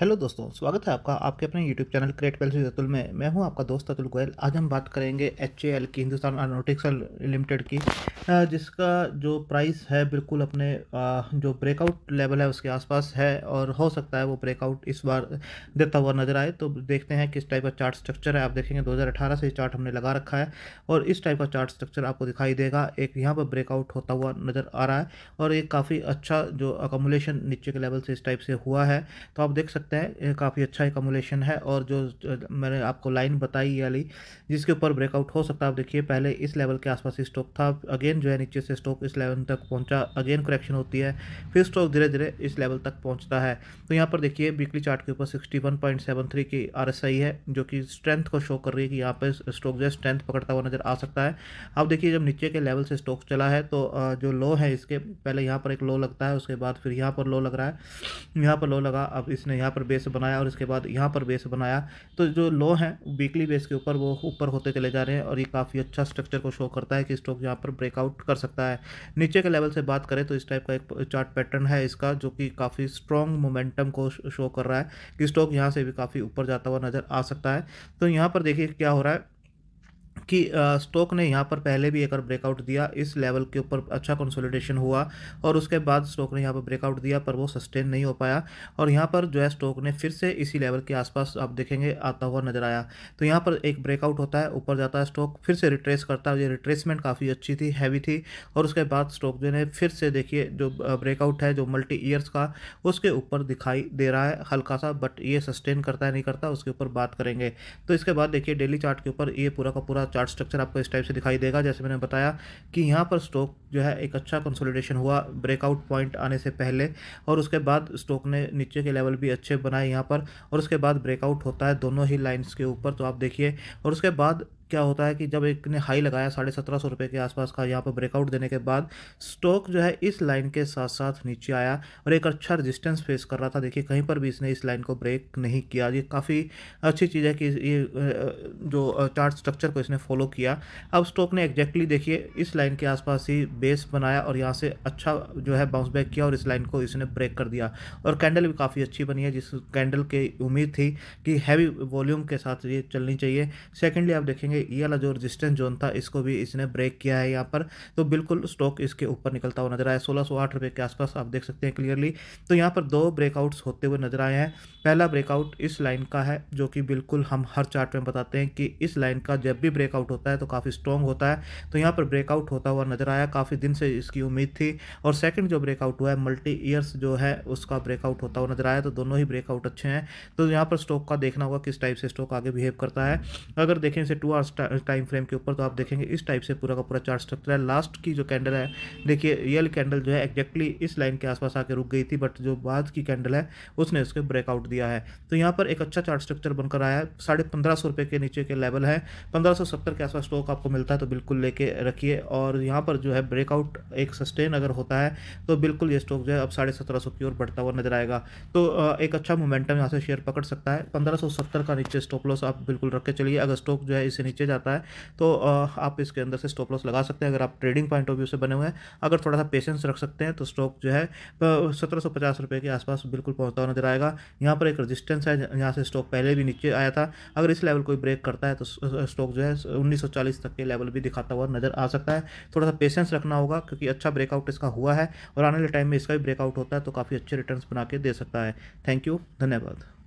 hello दोस्तों स्वागत है आपका आपके अपने यूट्यूब चैनल क्रिएट पेल से अतुल में मैं हूं आपका दोस्त अतुल गोयल आज हम बात करेंगे एच की हिंदुस्तान एरोनोटिक्स लिमिटेड की जिसका जो प्राइस है बिल्कुल अपने जो ब्रेकआउट लेवल है उसके आसपास है और हो सकता है वो ब्रेकआउट इस बार देता हुआ नज़र आए तो देखते हैं किस टाइप का चार्ट स्ट्रक्चर है आप देखेंगे 2018 से चार्ट हमने लगा रखा है और इस टाइप का चार्ट स्ट्रक्चर आपको दिखाई देगा एक यहाँ पर ब्रेकआउट होता हुआ नज़र आ रहा है और एक काफ़ी अच्छा जो अकोमोलेशन नीचे के लेवल से इस टाइप से हुआ है तो आप देख सकते हैं काफ़ी अच्छा एकोमोलेशन है और जो मैंने आपको लाइन बताई वाली जिसके ऊपर ब्रेकआउट हो सकता है आप देखिए पहले इस लेवल के आसपास स्टॉक था अगेन अगेन जो है नीचे से स्टॉक इस लेवल तक पहुंचा अगेन करेक्शन होती है फिर स्टॉक धीरे धीरे इस लेवल तक पहुंचता है तो यहाँ पर देखिए वीकली चार्ट के ऊपर 61.73 की आर है जो कि स्ट्रेंथ को शो कर रही है कि यहाँ पर स्टॉक जो है स्ट्रेंथ पकड़ता हुआ नज़र आ सकता है अब देखिए जब नीचे के लेवल से स्टॉक चला है तो जो लो है इसके पहले यहाँ पर एक लो लगता है उसके बाद फिर यहाँ पर लो लग रहा है यहाँ पर लो लगा अब इसने यहाँ पर बेस बनाया और इसके बाद यहाँ पर बेस बनाया तो जो लो है वीकली बेस के ऊपर वो ऊपर होते चले जा रहे हैं और ये काफ़ी अच्छा स्ट्रक्चर को शो करता है कि स्टॉक यहाँ पर ब्रेकआउट आउट कर सकता है नीचे के लेवल से बात करें तो इस टाइप का एक चार्ट पैटर्न है इसका जो कि काफ़ी स्ट्रॉन्ग मोमेंटम को शो कर रहा है कि स्टॉक यहाँ से भी काफ़ी ऊपर जाता हुआ नज़र आ सकता है तो यहाँ पर देखिए क्या हो रहा है कि स्टॉक ने यहाँ पर पहले भी एक बार ब्रेकआउट दिया इस लेवल के ऊपर अच्छा कंसोलिडेशन हुआ और उसके बाद स्टॉक ने यहाँ पर ब्रेकआउट दिया पर वो सस्टेन नहीं हो पाया और यहाँ पर जो है स्टॉक ने फिर से इसी लेवल के आसपास आप देखेंगे आता हुआ नजर आया तो यहाँ पर एक ब्रेकआउट होता है ऊपर जाता है स्टॉक फिर से रिट्रेस करता है ये रिट्रेसमेंट काफ़ी अच्छी थी हैवी थी और उसके बाद स्टॉक जो है फिर से देखिए जो ब्रेकआउट है जो मल्टी ईयर्स का उसके ऊपर दिखाई दे रहा है हल्का सा बट ये सस्टेन करता है नहीं करता उसके ऊपर बात करेंगे तो इसके बाद देखिए डेली चार्ट के ऊपर ये पूरा का पूरा चार्ट स्ट्रक्चर आपको इस टाइप से दिखाई देगा जैसे मैंने बताया कि यहाँ पर स्टॉक जो है एक अच्छा कंसोलिडेशन हुआ ब्रेकआउट पॉइंट आने से पहले और उसके बाद स्टॉक ने नीचे के लेवल भी अच्छे बनाए यहाँ पर और उसके बाद ब्रेकआउट होता है दोनों ही लाइन्स के ऊपर तो आप देखिए और उसके बाद क्या होता है कि जब एक ने हाई लगाया साढ़े सत्रह सौ रुपये के आसपास का यहाँ पर ब्रेकआउट देने के बाद स्टॉक जो है इस लाइन के साथ साथ नीचे आया और एक अच्छा रजिस्टेंस फेस कर रहा था देखिए कहीं पर भी इसने इस लाइन को ब्रेक नहीं किया ये काफ़ी अच्छी चीज़ है कि ये जो चार्ट स्ट्रक्चर को इसने फॉलो किया अब स्टॉक ने एग्जैक्टली देखिए इस लाइन के आसपास ही बेस बनाया और यहाँ से अच्छा जो है बाउंस बैक किया और इस लाइन को इसने ब्रेक कर दिया और कैंडल भी काफ़ी अच्छी बनी है जिस कैंडल की उम्मीद थी कि हैवी वॉल्यूम के साथ ये चलनी चाहिए सेकेंडली आप देखेंगे आगे ये वाला जो रजिस्टेंस जोन था इसको भी इसने ब्रेक किया है यहाँ पर तो बिल्कुल स्टॉक इसके ऊपर निकलता हुआ नजर आया सोलह सौ के आसपास आप देख सकते हैं क्लियरली तो यहाँ पर दो ब्रेकआउट्स होते हुए नजर आए हैं पहला ब्रेकआउट इस लाइन का है जो कि बिल्कुल हम हर चार्ट में बताते हैं कि इस लाइन का जब भी ब्रेकआउट होता है तो काफ़ी स्ट्रॉन्ग होता है तो यहाँ पर ब्रेकआउट होता हुआ नजर आया काफ़ी दिन से इसकी उम्मीद थी और सेकंड जो ब्रेकआउट हुआ है मल्टी ईयर्स जो है उसका ब्रेकआउट होता हुआ नजर आया तो दोनों ही ब्रेकआउट अच्छे हैं तो यहाँ पर स्टॉक का देखना होगा किस टाइप से स्टॉक आगे बिहेव करता है अगर देखें इसे टू आर पास टाइम फ्रेम के ऊपर तो आप देखेंगे इस टाइप से पूरा का पूरा चार्ट स्ट्रक्चर है लास्ट की जो कैंडल है देखिए येल कैंडल जो है एक्जैक्टली इस लाइन के आसपास आके रुक गई थी बट जो बाद की कैंडल है उसने उसके ब्रेकआउट दिया है तो यहाँ पर एक अच्छा चार्ट स्ट्रक्चर बनकर आया है साढ़े पंद्रह सौ रुपये के नीचे के लेवल है पंद्रह सौ सत्तर के आसपास स्टॉक आपको मिलता है तो बिल्कुल लेके रखिए और यहाँ पर जो है ब्रेकआउट एक सस्टेन अगर होता है तो बिल्कुल ये स्टॉक जो है अब साढ़े सत्रह सौ की ओर बढ़ता हुआ नजर आएगा तो एक अच्छा मोमेंटम यहाँ से शेयर पकड़ सकता है पंद्रह सौ सत्तर का नीचे स्टॉक लॉस आप बिल्कुल रख के चलिए अगर स्टॉक जो है इसे नीचे नीचे जाता है तो आप इसके अंदर से स्टॉप लॉस लगा सकते हैं अगर आप ट्रेडिंग पॉइंट ऑफ व्यू से बने हुए हैं अगर थोड़ा सा पेशेंस रख सकते हैं तो स्टॉक जो है सत्रह सौ पचास रुपये के आसपास बिल्कुल पहुँचता हुआ नजर आएगा यहाँ पर एक रजिस्टेंस है यहाँ से स्टॉक पहले भी नीचे आया था अगर इस लेवल को ब्रेक करता है तो स्टॉक जो है उन्नीस तक के लेवल भी दिखाता हुआ नजर आ सकता है थोड़ा सा पेशेंस रखना होगा क्योंकि अच्छा ब्रेकआउट इसका हुआ है और आने वाले टाइम में इसका भी ब्रेकआउट होता है तो काफ़ी अच्छे रिटर्न्स बना के दे सकता है थैंक यू धन्यवाद